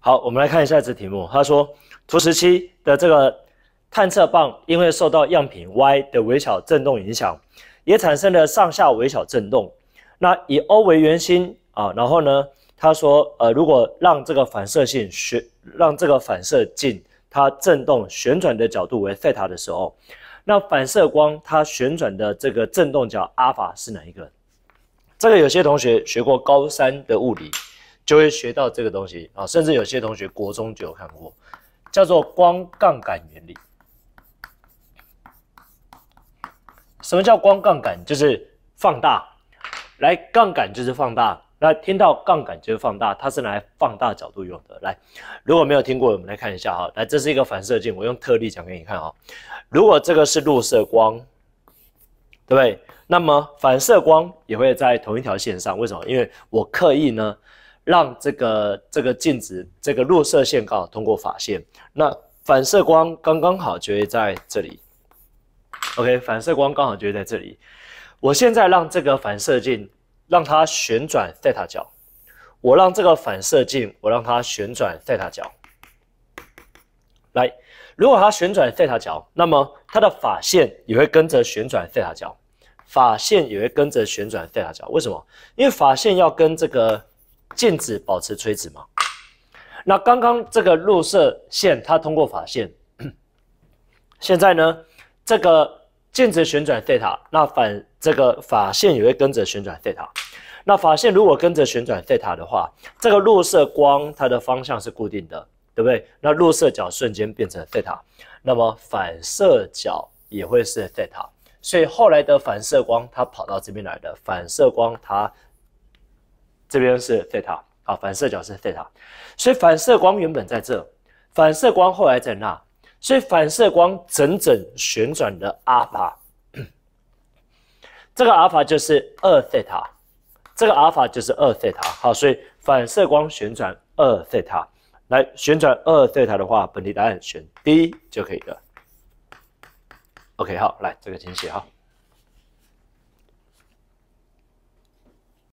好，我们来看一下这题目。他说，图十七的这个探测棒因为受到样品 Y 的微小振动影响，也产生了上下微小振动。那以 O 为圆心啊，然后呢，他说，呃，如果让这个反射性旋，让这个反射镜它振动旋转的角度为 theta 的时候，那反射光它旋转的这个振动角 alpha 是哪一个？这个有些同学学过高三的物理。就会学到这个东西啊，甚至有些同学国中就有看过，叫做光杠杆原理。什么叫光杠杆？就是放大。来，杠杆就是放大。那听到杠杆就是放大，它是来放大角度用的。来，如果没有听过，我们来看一下哈。来，这是一个反射镜，我用特例讲给你看哈。如果这个是入射光，对不对？那么反射光也会在同一条线上。为什么？因为我刻意呢。让这个这个镜子这个入射线刚好通过法线，那反射光刚刚好就会在这里。OK，反射光刚好就会在这里。我现在让这个反射镜让它旋转 theta 角，我让这个反射镜我让它旋转 theta 角。来，如果它旋转 theta 角，那么它的法线也会跟着旋转 theta 角，法线也会跟着旋转 theta 角。为什么？因为法线要跟这个。禁止保持垂直吗？那刚刚这个入射线它通过法线，现在呢，这个禁止旋转 theta，那反这个法线也会跟着旋转 theta，那法线如果跟着旋转 theta 的话，这个入射光它的方向是固定的，对不对？那入射角瞬间变成 theta，那么反射角也会是 theta，所以后来的反射光它跑到这边来的，反射光它。这边是 theta 好，反射角是 theta，所以反射光原本在这，反射光后来在那，所以反射光整整旋转的阿尔法，这个阿尔法就是二 theta，这个阿尔法就是二 theta 好，所以反射光旋转二 theta，来旋转二 theta 的话，本题答案选 D 就可以了。OK 好，来这个请写哈。